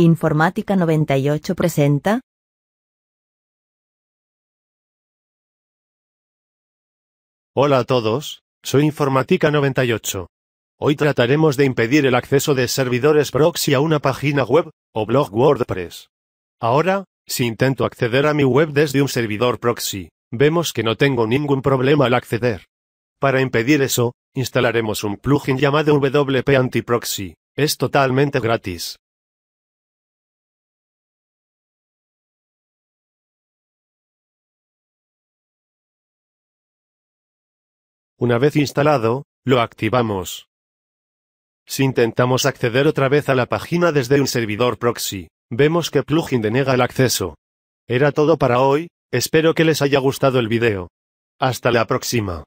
Informática 98 presenta Hola a todos, soy Informática 98. Hoy trataremos de impedir el acceso de servidores proxy a una página web o blog WordPress. Ahora, si intento acceder a mi web desde un servidor proxy, vemos que no tengo ningún problema al acceder. Para impedir eso, instalaremos un plugin llamado WP Anti-Proxy. Es totalmente gratis. Una vez instalado, lo activamos. Si intentamos acceder otra vez a la página desde un servidor proxy, vemos que plugin denega el acceso. Era todo para hoy, espero que les haya gustado el video. Hasta la próxima.